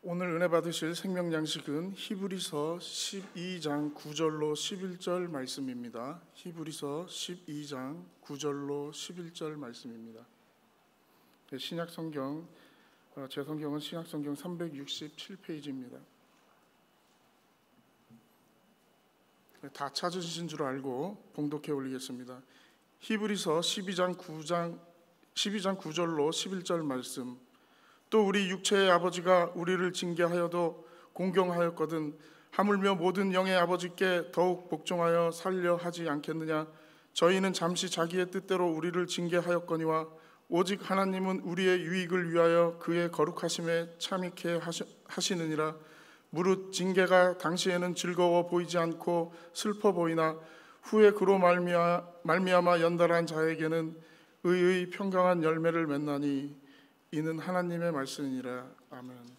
오늘 은혜 받으실 생명 양식은 히브리서 12장 9절로 11절 말씀입니다. 히브리서 12장 9절로 11절 말씀입니다. 네, 신약 성경 어, 제 성경은 신약 성경 367페이지입니다. 다 찾으신 줄 알고 봉독해 올리겠습니다. 히브리서 12장 9장 12장 9절로 11절 말씀 또 우리 육체의 아버지가 우리를 징계하여도 공경하였거든 하물며 모든 영의 아버지께 더욱 복종하여 살려 하지 않겠느냐 저희는 잠시 자기의 뜻대로 우리를 징계하였거니와 오직 하나님은 우리의 유익을 위하여 그의 거룩하심에 참익해 하시느니라 무릇 징계가 당시에는 즐거워 보이지 않고 슬퍼 보이나 후에 그로 말미암아 연달한 자에게는 의의 평강한 열매를 맺나니 이는 하나님의 말씀이라 아멘.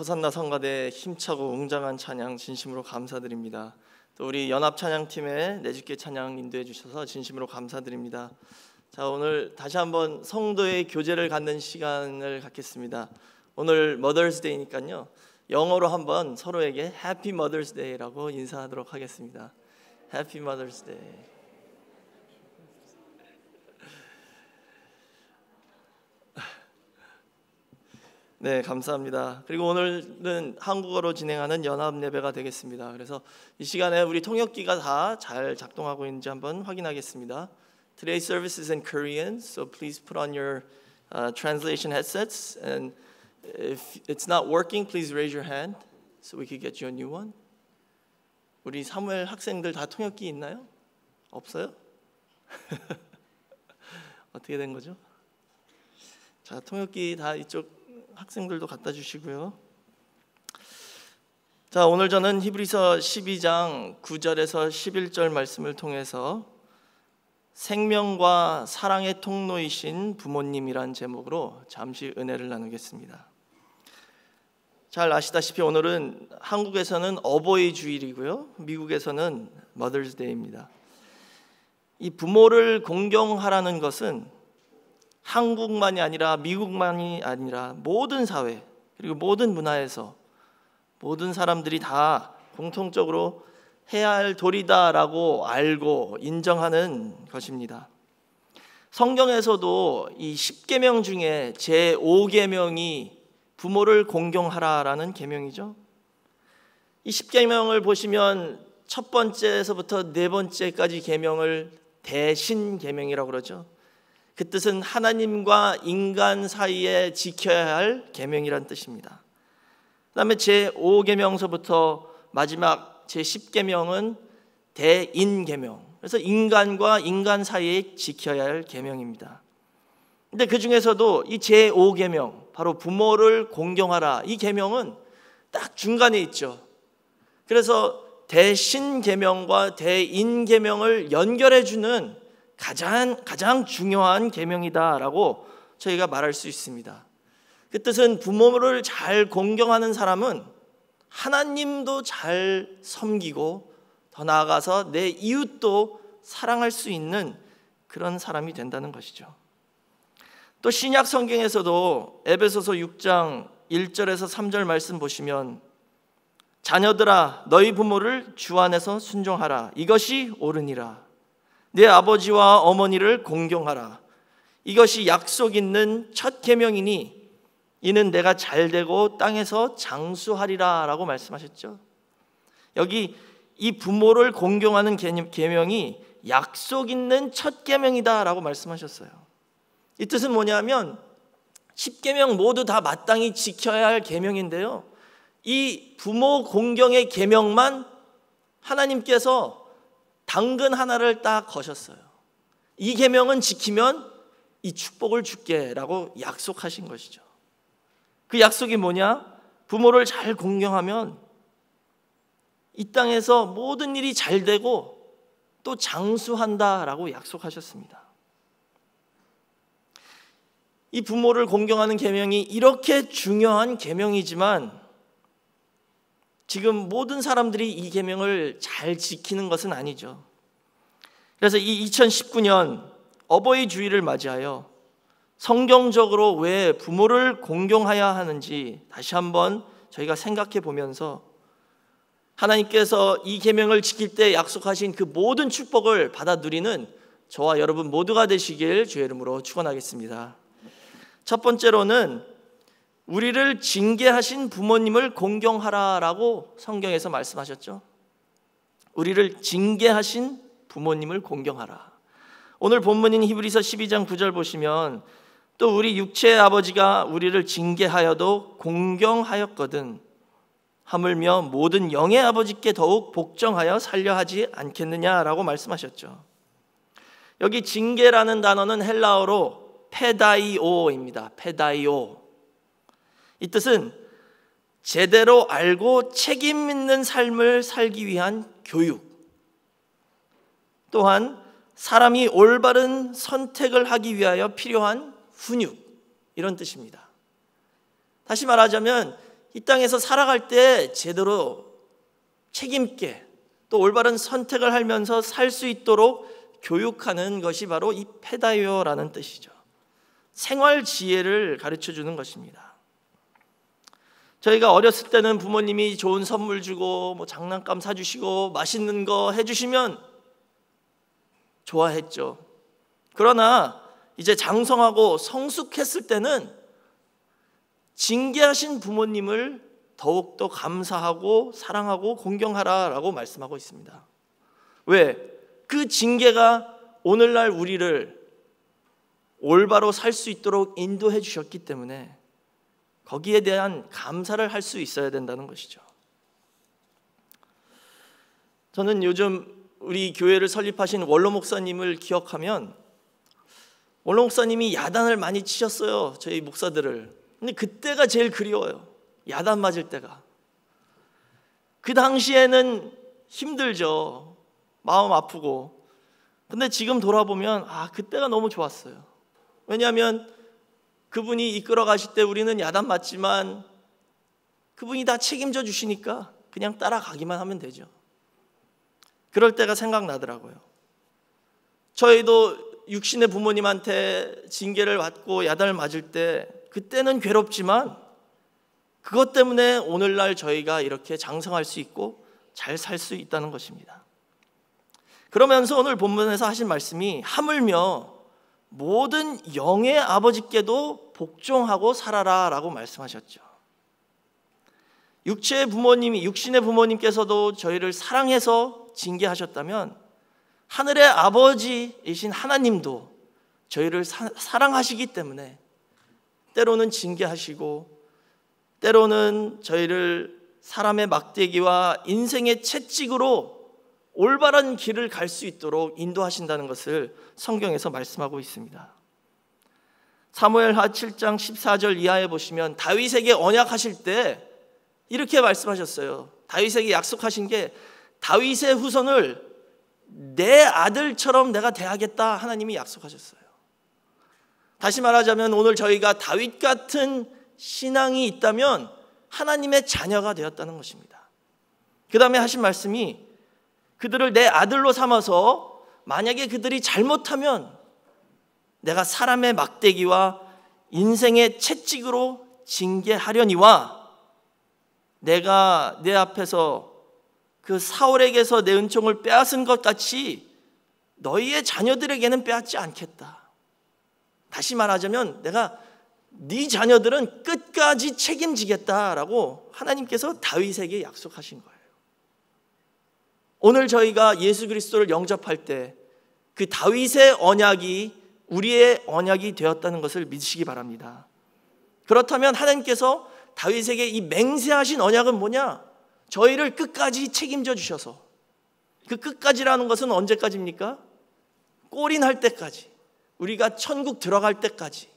호산나 성가대 힘차고 웅장한 찬양 진심으로 감사드립니다. 또 우리 연합 찬양팀에 내집계 찬양 인도해 주셔서 진심으로 감사드립니다. 자 오늘 다시 한번 성도의 교제를 갖는 시간을 갖겠습니다. 오늘 머더스데이니까요. 영어로 한번 서로에게 해피 머더스데이라고 인사하도록 하겠습니다. 해피 머더스데이. 네, 감사합니다. 그리고 오늘은 한국어로 진행하는 연합 예배가 되겠습니다. 그래서 이 시간에 우리 통역기가 다 잘 작동하고 있는지 한번 확인하겠습니다. Today's service is in Korean, so please put on your uh, translation headsets. And if it's not working, please raise your hand so we can get you a new one. 우리 3월 학생들 다 통역기 있나요? 없어요? 어떻게 된 거죠? 자, 통역기 다 이쪽 학생들도 갖다 주시고요. 자, 오늘 저는 히브리서 12장 9절에서 11절 말씀을 통해서 생명과 사랑의 통로이신 부모님이란 제목으로 잠시 은혜를 나누겠습니다. 잘 아시다시피 오늘은 한국에서는 어버이 주일이고요. 미국에서는 머더스 데이입니다. 이 부모를 공경하라는 것은 한국만이 아니라 미국만이 아니라 모든 사회 그리고 모든 문화에서 모든 사람들이 다 공통적으로 해야 할 도리다라고 알고 인정하는 것입니다. 성경에서도 이 10계명 중에 제5계명이 부모를 공경하라라는 계명이죠. 이 10계명을 보시면 첫 번째에서부터 네 번째까지 계명을 대신 계명이라고 그러죠. 그 뜻은 하나님과 인간 사이에 지켜야 할 계명이란 뜻입니다. 그다음에 제 5계명서부터 마지막 제 10계명은 대인 계명. 그래서 인간과 인간 사이에 지켜야 할 계명입니다. 근데 그 중에서도 이 제 5계명, 바로 부모를 공경하라. 이 계명은 딱 중간에 있죠. 그래서 대신 계명과 대인 계명을 연결해 주는 가장 가장 중요한 계명이다라고 저희가 말할 수 있습니다. 그 뜻은 부모를 잘 공경하는 사람은 하나님도 잘 섬기고 더 나아가서 내 이웃도 사랑할 수 있는 그런 사람이 된다는 것이죠. 또 신약 성경에서도 에베소서 6장 1절에서 3절 말씀 보시면 자녀들아 너희 부모를 주 안에서 순종하라 이것이 옳으니라 내 아버지와 어머니를 공경하라. 이것이 약속 있는 첫 계명이니 이는 내가 잘 되고 땅에서 장수하리라라고 말씀하셨죠. 여기 이 부모를 공경하는 계명이 약속 있는 첫 계명이다라고 말씀하셨어요. 이 뜻은 뭐냐면 10계명 모두 다 마땅히 지켜야 할 계명인데요. 이 부모 공경의 계명만 하나님께서 당근 하나를 딱 거셨어요. 이 계명은 지키면 이 축복을 줄게라고 약속하신 것이죠. 그 약속이 뭐냐? 부모를 잘 공경하면 이 땅에서 모든 일이 잘 되고 또 장수한다라고 약속하셨습니다. 이 부모를 공경하는 계명이 이렇게 중요한 계명이지만 지금 모든 사람들이 이 계명을 잘 지키는 것은 아니죠. 그래서 이 2019년 어버이 주의를 맞이하여 성경적으로 왜 부모를 공경하야 하는지 다시 한번 저희가 생각해 보면서 하나님께서 이 계명을 지킬 때 약속하신 그 모든 축복을 받아 누리는 저와 여러분 모두가 되시길 주의 이름으로 축원하겠습니다. 첫 번째로는 우리를 징계하신 부모님을 공경하라라고 성경에서 말씀하셨죠. 우리를 징계하신 부모님을 공경하라. 오늘 본문인 히브리서 12장 9절 보시면 또 우리 육체의 아버지가 우리를 징계하여도 공경하였거든 하물며 모든 영의 아버지께 더욱 복종하여 살려 하지 않겠느냐라고 말씀하셨죠. 여기 징계라는 단어는 헬라어로 페다이오입니다. 페다이오. 이 뜻은 제대로 알고 책임 있는 삶을 살기 위한 교육. 또한 사람이 올바른 선택을 하기 위하여 필요한 훈육. 이런 뜻입니다. 다시 말하자면 이 땅에서 살아갈 때 제대로 책임있게 또 올바른 선택을 하면서 살 수 있도록 교육하는 것이 바로 이 페다요라는 뜻이죠. 생활 지혜를 가르쳐 주는 것입니다. 저희가 어렸을 때는 부모님이 좋은 선물 주고 뭐 장난감 사주시고 맛있는 거 해주시면 좋아했죠. 그러나 이제 장성하고 성숙했을 때는 징계하신 부모님을 더욱더 감사하고 사랑하고 공경하라라고 말씀하고 있습니다. 왜? 그 징계가 오늘날 우리를 올바로 살 수 있도록 인도해 주셨기 때문에 거기에 대한 감사를 할 수 있어야 된다는 것이죠. 저는 요즘 우리 교회를 설립하신 원로 목사님을 기억하면 원로 목사님이 야단을 많이 치셨어요. 저희 목사들을. 근데 그때가 제일 그리워요. 야단 맞을 때가. 그 당시에는 힘들죠. 마음 아프고. 근데 지금 돌아보면 아, 그때가 너무 좋았어요. 왜냐하면 그분이 이끌어 가실 때 우리는 야단 맞지만 그분이 다 책임져 주시니까 그냥 따라가기만 하면 되죠. 그럴 때가 생각나더라고요. 저희도 육신의 부모님한테 징계를 받고 야단을 맞을 때 그때는 괴롭지만 그것 때문에 오늘날 저희가 이렇게 장성할 수 있고 잘 살 수 있다는 것입니다. 그러면서 오늘 본문에서 하신 말씀이 하물며 모든 영의 아버지께도 복종하고 살아라라고 말씀하셨죠. 육체의 부모님이 육신의 부모님께서도 저희를 사랑해서 징계하셨다면 하늘의 아버지이신 하나님도 저희를 사, 사랑하시기 때문에 때로는 징계하시고 때로는 저희를 사람의 막대기와 인생의 채찍으로 올바른 길을 갈 수 있도록 인도하신다는 것을 성경에서 말씀하고 있습니다. 사무엘하 7장 14절 이하에 보시면 다윗에게 언약하실 때 이렇게 말씀하셨어요. 다윗에게 약속하신 게 다윗의 후손을 내 아들처럼 내가 대하겠다 하나님이 약속하셨어요. 다시 말하자면 오늘 저희가 다윗 같은 신앙이 있다면 하나님의 자녀가 되었다는 것입니다. 그 다음에 하신 말씀이 그들을 내 아들로 삼아서 만약에 그들이 잘못하면 내가 사람의 막대기와 인생의 채찍으로 징계하려니와 내가 내 앞에서 그 사울에게서 내 은총을 빼앗은 것 같이 너희의 자녀들에게는 빼앗지 않겠다. 다시 말하자면 내가 네 자녀들은 끝까지 책임지겠다라고 하나님께서 다윗에게 약속하신 거예요. 오늘 저희가 예수 그리스도를 영접할 때 그 다윗의 언약이 우리의 언약이 되었다는 것을 믿으시기 바랍니다. 그렇다면 하나님께서 다윗에게 이 맹세하신 언약은 뭐냐? 저희를 끝까지 책임져 주셔서 그 끝까지라는 것은 언제까지입니까? 꼬린할 때까지 우리가 천국 들어갈 때까지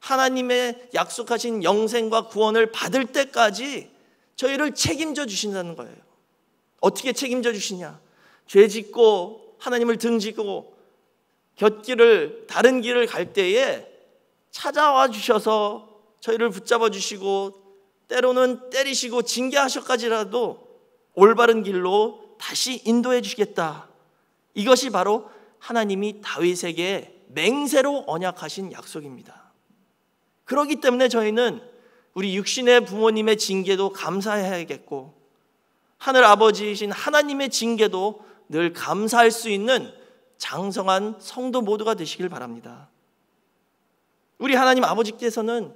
하나님의 약속하신 영생과 구원을 받을 때까지 저희를 책임져 주신다는 거예요. 어떻게 책임져 주시냐? 죄 짓고 하나님을 등지고 곁길을 다른 길을 갈 때에 찾아와 주셔서 저희를 붙잡아 주시고 때로는 때리시고 징계하셔까지라도 올바른 길로 다시 인도해 주겠다. 이것이 바로 하나님이 다윗에게 맹세로 언약하신 약속입니다. 그러기 때문에 저희는 우리 육신의 부모님의 징계도 감사해야겠고 하늘 아버지이신 하나님의 징계도 늘 감사할 수 있는 장성한 성도 모두가 되시길 바랍니다. 우리 하나님 아버지께서는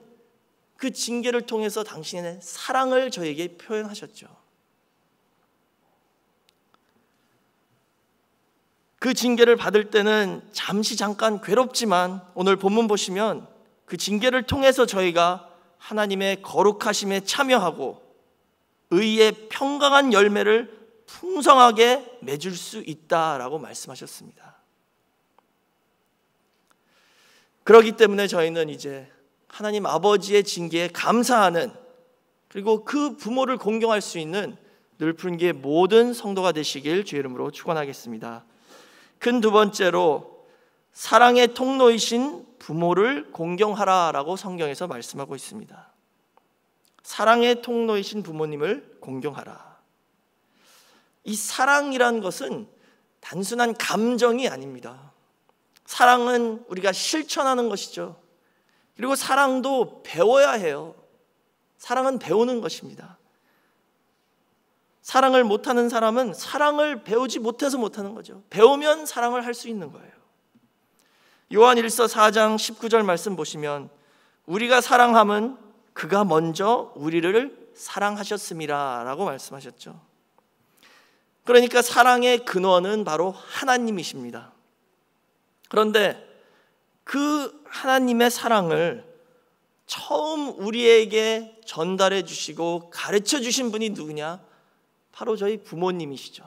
그 징계를 통해서 당신의 사랑을 저에게 표현하셨죠. 그 징계를 받을 때는 잠시 잠깐 괴롭지만 오늘 본문 보시면 그 징계를 통해서 저희가 하나님의 거룩하심에 참여하고 의의 평강한 열매를 풍성하게 맺을 수 있다라고 말씀하셨습니다. 그러기 때문에 저희는 이제 하나님 아버지의 징계에 감사하는 그리고 그 부모를 공경할 수 있는 늘푼게 모든 성도가 되시길 주의 이름으로 축원하겠습니다. 큰 두 번째로 사랑의 통로이신 부모를 공경하라라고 성경에서 말씀하고 있습니다. 사랑의 통로이신 부모님을 공경하라. 이 사랑이란 것은 단순한 감정이 아닙니다. 사랑은 우리가 실천하는 것이죠. 그리고 사랑도 배워야 해요. 사랑은 배우는 것입니다. 사랑을 못하는 사람은 사랑을 배우지 못해서 못하는 거죠. 배우면 사랑을 할 수 있는 거예요. 요한 1서 4장 19절 말씀 보시면 우리가 사랑함은 그가 먼저 우리를 사랑하셨습이라라고 말씀하셨죠. 그러니까 사랑의 근원은 바로 하나님이십니다. 그런데 그 하나님의 사랑을 처음 우리에게 전달해 주시고 가르쳐 주신 분이 누구냐? 바로 저희 부모님이시죠.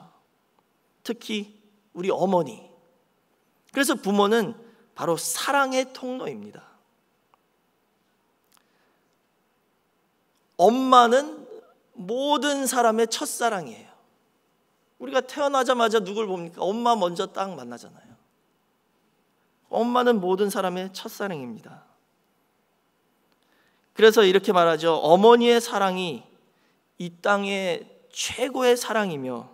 특히 우리 어머니. 그래서 부모는 바로 사랑의 통로입니다. 엄마는 모든 사람의 첫사랑이에요. 우리가 태어나자마자 누굴 봅니까? 엄마 먼저 딱 만나잖아요. 엄마는 모든 사람의 첫사랑입니다. 그래서 이렇게 말하죠. 어머니의 사랑이 이 땅의 최고의 사랑이며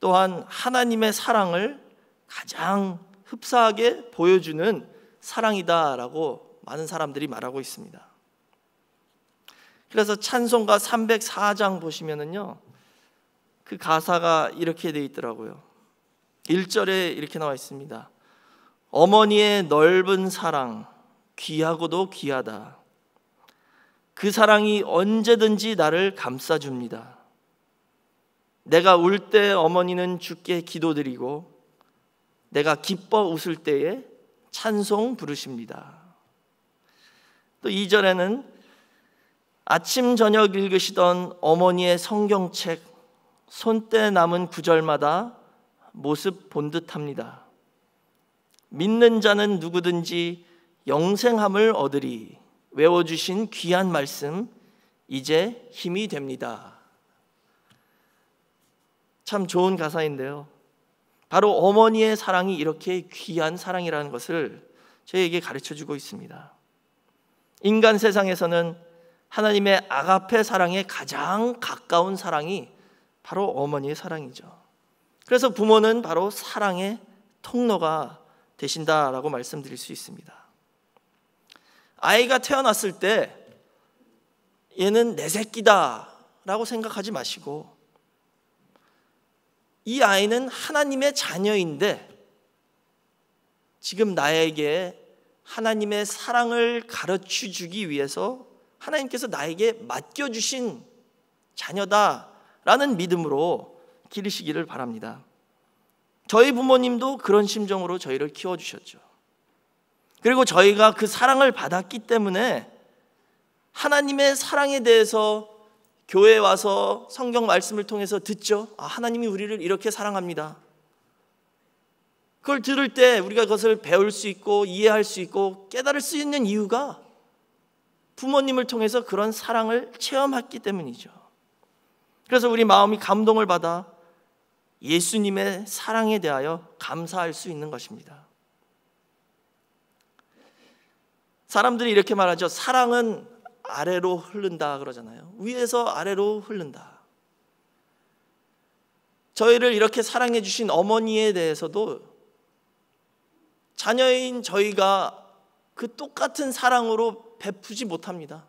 또한 하나님의 사랑을 가장 흡사하게 보여주는 사랑이다라고 많은 사람들이 말하고 있습니다. 그래서 찬송가 304장 보시면은요. 그 가사가 이렇게 되어 있더라고요. 1절에 이렇게 나와 있습니다. 어머니의 넓은 사랑 귀하고도 귀하다. 그 사랑이 언제든지 나를 감싸 줍니다. 내가 울 때 어머니는 주께 기도드리고 내가 기뻐 웃을 때에 찬송 부르십니다. 또 2절에는 아침 저녁 읽으시던 어머니의 성경책 손때 남은 구절마다 모습 본 듯합니다. 믿는 자는 누구든지 영생함을 얻으리 외워주신 귀한 말씀 이제 힘이 됩니다. 참 좋은 가사인데요. 바로 어머니의 사랑이 이렇게 귀한 사랑이라는 것을 저에게 가르쳐 주고 있습니다. 인간 세상에서는 하나님의 아가페 사랑에 가장 가까운 사랑이 바로 어머니의 사랑이죠. 그래서 부모는 바로 사랑의 통로가 되신다라고 말씀드릴 수 있습니다. 아이가 태어났을 때 얘는 내 새끼다라고 생각하지 마시고 이 아이는 하나님의 자녀인데 지금 나에게 하나님의 사랑을 가르쳐 주기 위해서 하나님께서 나에게 맡겨주신 자녀다라는 믿음으로 기르시기를 바랍니다. 저희 부모님도 그런 심정으로 저희를 키워주셨죠. 그리고 저희가 그 사랑을 받았기 때문에 하나님의 사랑에 대해서 교회에 와서 성경 말씀을 통해서 듣죠. 아, 하나님이 우리를 이렇게 사랑합니다. 그걸 들을 때 우리가 그것을 배울 수 있고 이해할 수 있고 깨달을 수 있는 이유가 부모님을 통해서 그런 사랑을 체험했기 때문이죠. 그래서 우리 마음이 감동을 받아 예수님의 사랑에 대하여 감사할 수 있는 것입니다. 사람들이 이렇게 말하죠. 사랑은 아래로 흐른다 그러잖아요. 위에서 아래로 흐른다. 저희를 이렇게 사랑해 주신 어머니에 대해서도 자녀인 저희가 그 똑같은 사랑으로 베푸지 못합니다.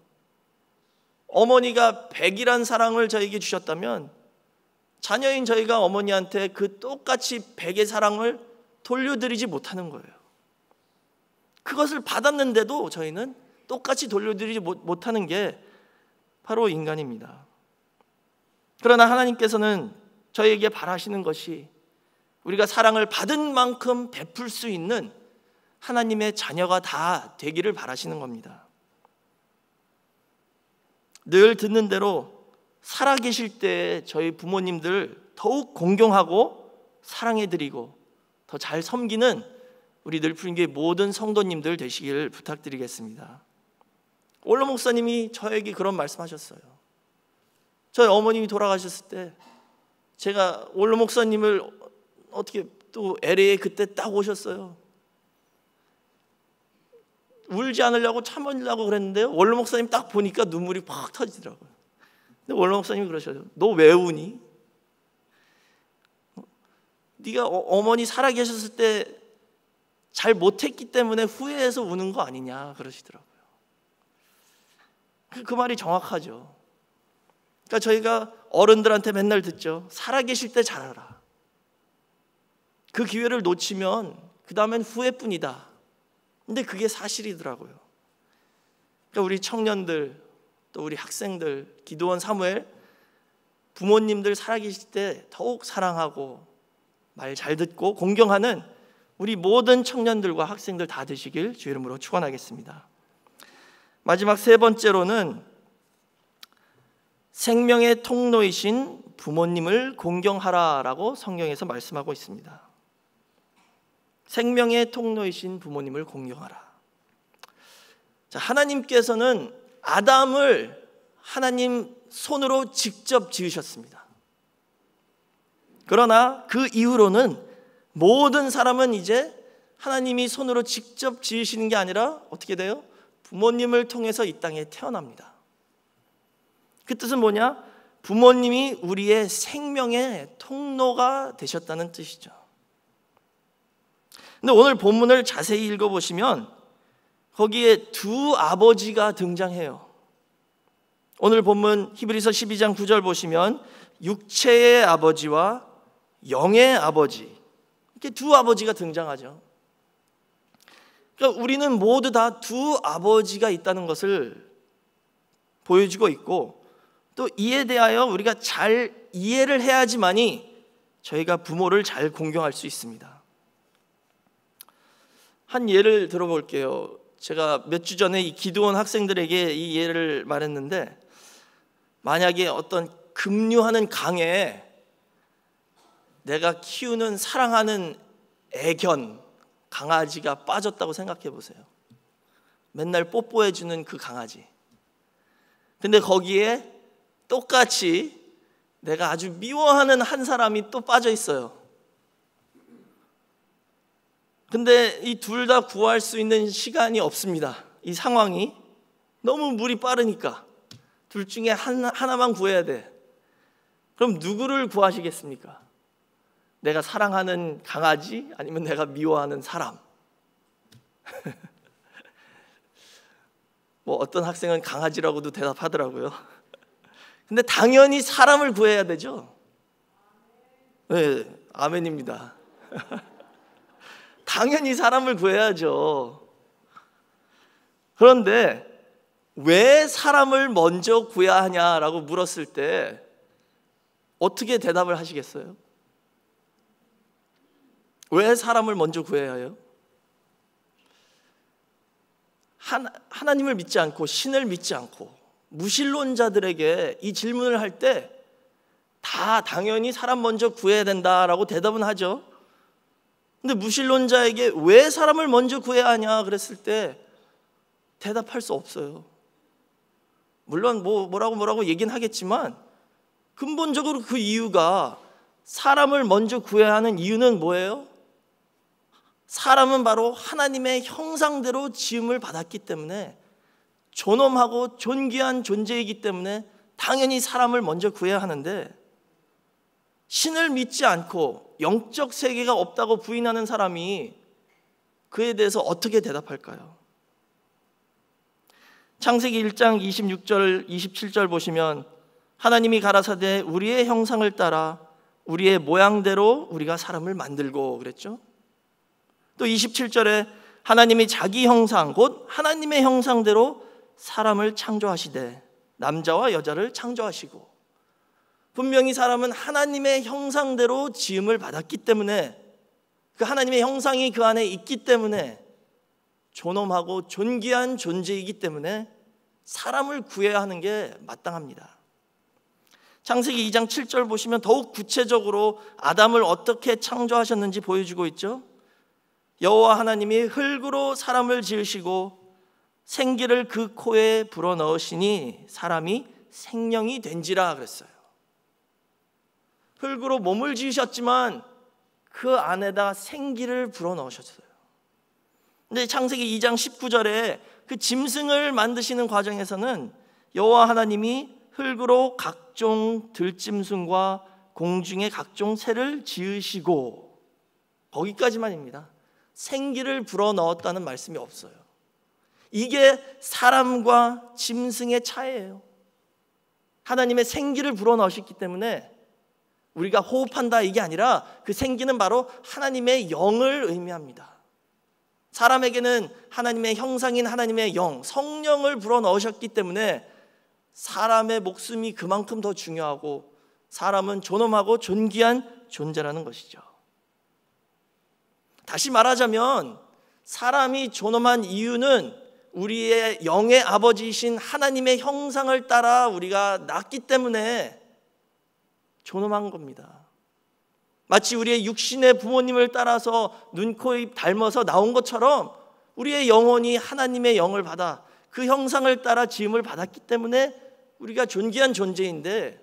어머니가 백이란 사랑을 저에게 주셨다면 자녀인 저희가 어머니한테 그 똑같이 백의 사랑을 돌려드리지 못하는 거예요. 그것을 받았는데도 저희는 똑같이 돌려드리지 못하는 게 바로 인간입니다. 그러나 하나님께서는 저희에게 바라시는 것이 우리가 사랑을 받은 만큼 베풀 수 있는 하나님의 자녀가 다 되기를 바라시는 겁니다. 늘 듣는 대로 살아계실 때 저희 부모님들 더욱 공경하고 사랑해드리고 더 잘 섬기는 우리 늘푸린교회 모든 성도님들 되시길 부탁드리겠습니다. 올로 목사님이 저에게 그런 말씀하셨어요. 저희 어머님이 돌아가셨을 때 제가 올로 목사님을 어떻게 또 LA에 그때 딱 오셨어요. 울지 않으려고 참으려고 그랬는데요. 원로 목사님 딱 보니까 눈물이 팍 터지더라고요. 근데 원로 목사님이 그러셔요. 너 왜 우니? 어, 네가 어, 어머니 살아계셨을 때 잘 못했기 때문에 후회해서 우는 거 아니냐 그러시더라고요. 그, 그 말이 정확하죠. 그러니까 저희가 어른들한테 맨날 듣죠. 살아계실 때 잘하라. 그 기회를 놓치면 그 다음엔 후회뿐이다. 근데 그게 사실이더라고요. 그러니까 우리 청년들 또 우리 학생들 기도원 사무엘 부모님들 살아계실 때 더욱 사랑하고 말 잘 듣고 공경하는 우리 모든 청년들과 학생들 다 되시길 주 이름으로 축원하겠습니다. 마지막 세 번째로는 생명의 통로이신 부모님을 공경하라라고 성경에서 말씀하고 있습니다. 생명의 통로이신 부모님을 공경하라. 자, 하나님께서는 아담을 하나님 손으로 직접 지으셨습니다. 그러나 그 이후로는 모든 사람은 이제 하나님이 손으로 직접 지으시는 게 아니라 어떻게 돼요? 부모님을 통해서 이 땅에 태어납니다. 그 뜻은 뭐냐? 부모님이 우리의 생명의 통로가 되셨다는 뜻이죠. 근데 오늘 본문을 자세히 읽어보시면 거기에 두 아버지가 등장해요. 오늘 본문 히브리서 12장 9절 보시면 육체의 아버지와 영의 아버지 이렇게 두 아버지가 등장하죠. 그러니까 우리는 모두 다 두 아버지가 있다는 것을 보여주고 있고 또 이에 대하여 우리가 잘 이해를 해야지만이 저희가 부모를 잘 공경할 수 있습니다. 한 예를 들어볼게요. 제가 몇 주 전에 이 기도원 학생들에게 이 예를 말했는데 만약에 어떤 급류하는 강에 내가 키우는 사랑하는 애견 강아지가 빠졌다고 생각해 보세요. 맨날 뽀뽀해 주는 그 강아지. 근데 거기에 똑같이 내가 아주 미워하는 한 사람이 또 빠져 있어요. 근데 이 둘 다 구할 수 있는 시간이 없습니다. 이 상황이 너무 물이 빠르니까 둘 중에 하나, 하나만 구해야 돼. 그럼 누구를 구하시겠습니까? 내가 사랑하는 강아지 아니면 내가 미워하는 사람. 뭐 어떤 학생은 강아지라고도 대답하더라고요. 근데 당연히 사람을 구해야 되죠. 네, 아멘입니다. 당연히 사람을 구해야죠. 그런데 왜 사람을 먼저 구해야 하냐라고 물었을 때 어떻게 대답을 하시겠어요? 왜 사람을 먼저 구해야 해요? 하나, 하나님을 믿지 않고 신을 믿지 않고 무신론자들에게 이 질문을 할 때 다 당연히 사람 먼저 구해야 된다라고 대답은 하죠. 근데 무신론자에게 왜 사람을 먼저 구해야 하냐 그랬을 때 대답할 수 없어요. 물론 뭐 뭐라고 뭐라고 얘기는 하겠지만 근본적으로 그 이유가 사람을 먼저 구해야 하는 이유는 뭐예요? 사람은 바로 하나님의 형상대로 지음을 받았기 때문에 존엄하고 존귀한 존재이기 때문에 당연히 사람을 먼저 구해야 하는데 신을 믿지 않고 영적 세계가 없다고 부인하는 사람이 그에 대해서 어떻게 대답할까요? 창세기 1장 26절, 27절 보시면 하나님이 가라사대 우리의 형상을 따라 우리의 모양대로 우리가 사람을 만들고 그랬죠. 또 27절에 하나님이 자기 형상 곧 하나님의 형상대로 사람을 창조하시되 남자와 여자를 창조하시고 분명히 사람은 하나님의 형상대로 지음을 받았기 때문에 그 하나님의 형상이 그 안에 있기 때문에 존엄하고 존귀한 존재이기 때문에 사람을 구해야 하는 게 마땅합니다. 창세기 2장 7절 보시면 더욱 구체적으로 아담을 어떻게 창조하셨는지 보여주고 있죠. 여호와 하나님이 흙으로 사람을 지으시고 생기를 그 코에 불어넣으시니 사람이 생명이 된지라 그랬어요. 흙으로 몸을 지으셨지만 그 안에다 생기를 불어넣으셨어요. 근데 창세기 2장 19절에 그 짐승을 만드시는 과정에서는 여호와 하나님이 흙으로 각종 들짐승과 공중의 각종 새를 지으시고 거기까지만입니다. 생기를 불어넣었다는 말씀이 없어요. 이게 사람과 짐승의 차이예요. 하나님의 생기를 불어넣으셨기 때문에 우리가 호흡한다 이게 아니라 그 생기는 바로 하나님의 영을 의미합니다. 사람에게는 하나님의 형상인 하나님의 영, 성령을 불어 넣으셨기 때문에 사람의 목숨이 그만큼 더 중요하고 사람은 존엄하고 존귀한 존재라는 것이죠. 다시 말하자면 사람이 존엄한 이유는 우리의 영의 아버지이신 하나님의 형상을 따라 우리가 낳기 때문에 존엄한 겁니다. 마치 우리의 육신의 부모님을 따라서 눈, 코, 입 닮아서 나온 것처럼 우리의 영혼이 하나님의 영을 받아 그 형상을 따라 지음을 받았기 때문에 우리가 존귀한 존재인데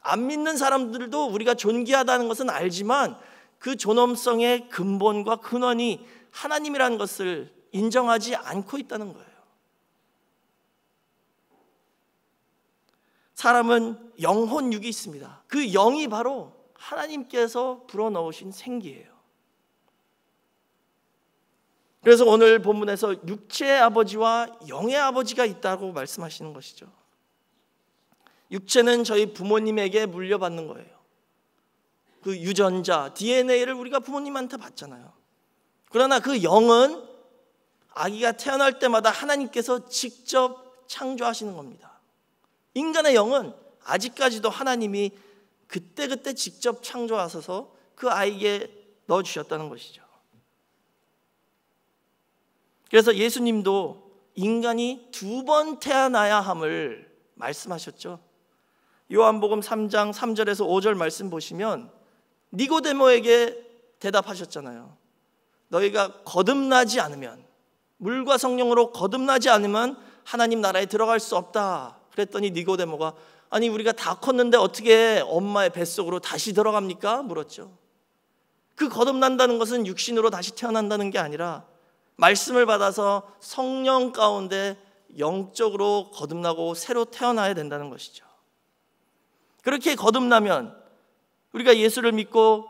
안 믿는 사람들도 우리가 존귀하다는 것은 알지만 그 존엄성의 근본과 근원이 하나님이라는 것을 인정하지 않고 있다는 거예요. 사람은 영혼 육이 있습니다. 그 영이 바로 하나님께서 불어넣으신 생기예요. 그래서 오늘 본문에서 육체의 아버지와 영의 아버지가 있다고 말씀하시는 것이죠. 육체는 저희 부모님에게 물려받는 거예요. 그 유전자, DNA를 우리가 부모님한테 받잖아요. 그러나 그 영은 아기가 태어날 때마다 하나님께서 직접 창조하시는 겁니다. 인간의 영은 아직까지도 하나님이 그때그때 직접 창조하셔서 그 아이에게 넣어 주셨다는 것이죠. 그래서 예수님도 인간이 두 번 태어나야 함을 말씀하셨죠. 요한복음 3장 3절에서 5절 말씀 보시면 니고데모에게 대답하셨잖아요. 너희가 거듭나지 않으면 물과 성령으로 거듭나지 않으면 하나님 나라에 들어갈 수 없다. 그랬더니 니고데모가 아니 우리가 다 컸는데 어떻게 엄마의 뱃속으로 다시 들어갑니까? 물었죠. 그 거듭난다는 것은 육신으로 다시 태어난다는 게 아니라 말씀을 받아서 성령 가운데 영적으로 거듭나고 새로 태어나야 된다는 것이죠. 그렇게 거듭나면 우리가 예수를 믿고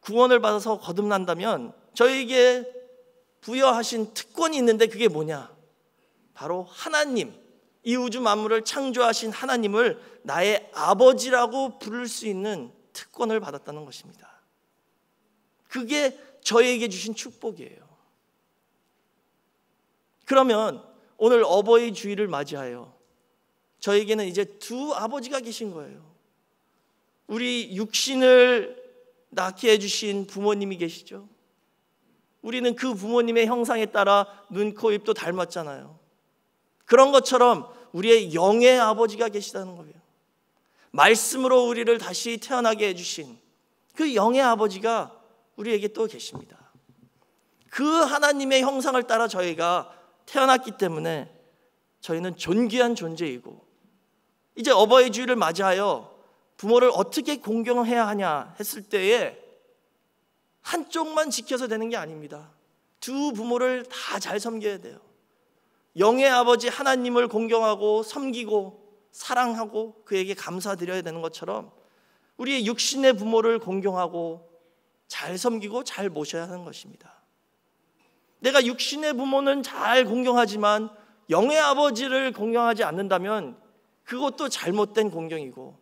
구원을 받아서 거듭난다면 저에게 부여하신 특권이 있는데 그게 뭐냐? 바로 하나님, 이 우주 만물을 창조하신 하나님을 나의 아버지라고 부를 수 있는 특권을 받았다는 것입니다. 그게 저에게 주신 축복이에요. 그러면 오늘 어버이 주의를 맞이하여 저에게는 이제 두 아버지가 계신 거예요. 우리 육신을 낳게 해주신 부모님이 계시죠. 우리는 그 부모님의 형상에 따라 눈, 코, 입도 닮았잖아요. 그런 것처럼 우리의 영의 아버지가 계시다는 거예요. 말씀으로 우리를 다시 태어나게 해주신 그 영의 아버지가 우리에게 또 계십니다. 그 하나님의 형상을 따라 저희가 태어났기 때문에 저희는 존귀한 존재이고 이제 어버이 주의를 맞이하여 부모를 어떻게 공경해야 하냐 했을 때에 한쪽만 지켜서 되는 게 아닙니다. 두 부모를 다 잘 섬겨야 돼요. 영의 아버지 하나님을 공경하고 섬기고 사랑하고 그에게 감사드려야 되는 것처럼 우리의 육신의 부모를 공경하고 잘 섬기고 잘 모셔야 하는 것입니다. 내가 육신의 부모는 잘 공경하지만 영의 아버지를 공경하지 않는다면 그것도 잘못된 공경이고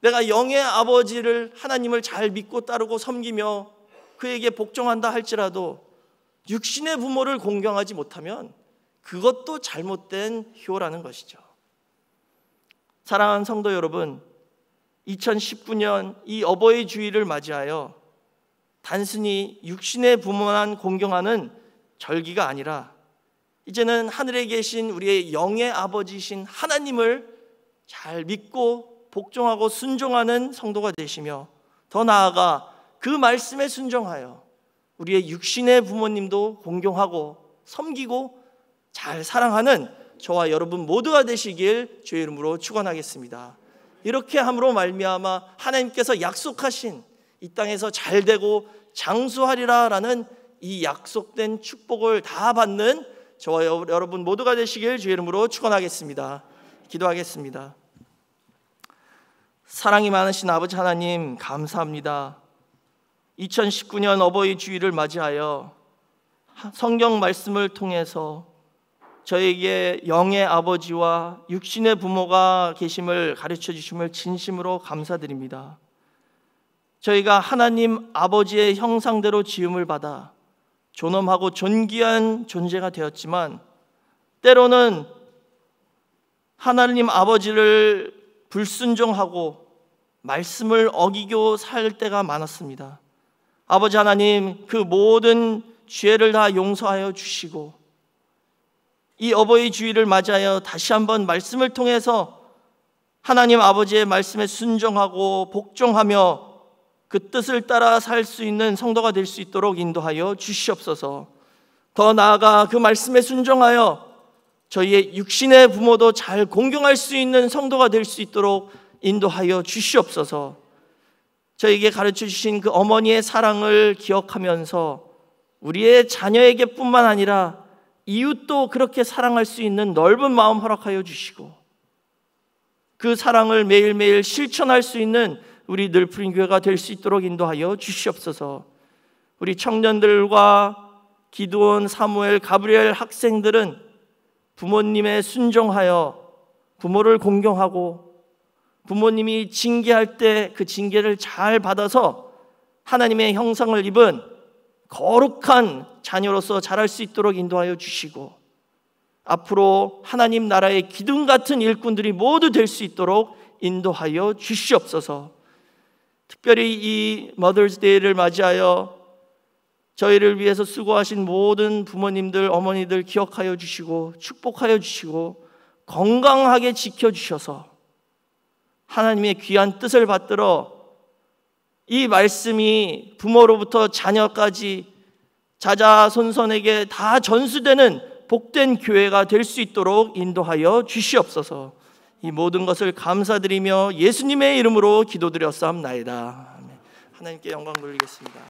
내가 영의 아버지를 하나님을 잘 믿고 따르고 섬기며 그에게 복종한다 할지라도 육신의 부모를 공경하지 못하면 그것도 잘못된 효라는 것이죠. 사랑하는 성도 여러분, 2019년 이 어버이 주의를 맞이하여 단순히 육신의 부모만 공경하는 절기가 아니라 이제는 하늘에 계신 우리의 영의 아버지신 하나님을 잘 믿고 복종하고 순종하는 성도가 되시며 더 나아가 그 말씀에 순종하여 우리의 육신의 부모님도 공경하고 섬기고 잘 사랑하는 저와 여러분 모두가 되시길 주의 이름으로 축원하겠습니다. 이렇게 함으로 말미암아 하나님께서 약속하신 이 땅에서 잘 되고 장수하리라라는 이 약속된 축복을 다 받는 저와 여러분 모두가 되시길 주의 이름으로 축원하겠습니다. 기도하겠습니다. 사랑이 많으신 아버지 하나님 감사합니다. 2019년 어버이 주일을 맞이하여 성경 말씀을 통해서 저에게 영의 아버지와 육신의 부모가 계심을 가르쳐 주심을 진심으로 감사드립니다. 저희가 하나님 아버지의 형상대로 지음을 받아 존엄하고 존귀한 존재가 되었지만 때로는 하나님 아버지를 불순종하고 말씀을 어기고 살 때가 많았습니다. 아버지 하나님 그 모든 죄를 다 용서하여 주시고 이 어버이 주의를 맞이하여 다시 한번 말씀을 통해서 하나님 아버지의 말씀에 순종하고 복종하며 그 뜻을 따라 살 수 있는 성도가 될 수 있도록 인도하여 주시옵소서. 더 나아가 그 말씀에 순종하여 저희의 육신의 부모도 잘 공경할 수 있는 성도가 될 수 있도록 인도하여 주시옵소서. 저에게 가르쳐 주신 그 어머니의 사랑을 기억하면서 우리의 자녀에게뿐만 아니라 이웃도 그렇게 사랑할 수 있는 넓은 마음 허락하여 주시고 그 사랑을 매일매일 실천할 수 있는 우리 늘푸린 교회가 될 수 있도록 인도하여 주시옵소서. 우리 청년들과 기도원, 사무엘, 가브리엘 학생들은 부모님의 순종하여 부모를 공경하고 부모님이 징계할 때 그 징계를 잘 받아서 하나님의 형상을 입은 거룩한 자녀로서 자랄 수 있도록 인도하여 주시고 앞으로 하나님 나라의 기둥 같은 일꾼들이 모두 될 수 있도록 인도하여 주시옵소서. 특별히 이 머더스 데이를 맞이하여 저희를 위해서 수고하신 모든 부모님들, 어머니들 기억하여 주시고 축복하여 주시고 건강하게 지켜 주셔서 하나님의 귀한 뜻을 받들어 이 말씀이 부모로부터 자녀까지 자자손손에게 다 전수되는 복된 교회가 될 수 있도록 인도하여 주시옵소서. 이 모든 것을 감사드리며 예수님의 이름으로 기도드렸사옵나이다. 하나님께 영광 돌리겠습니다.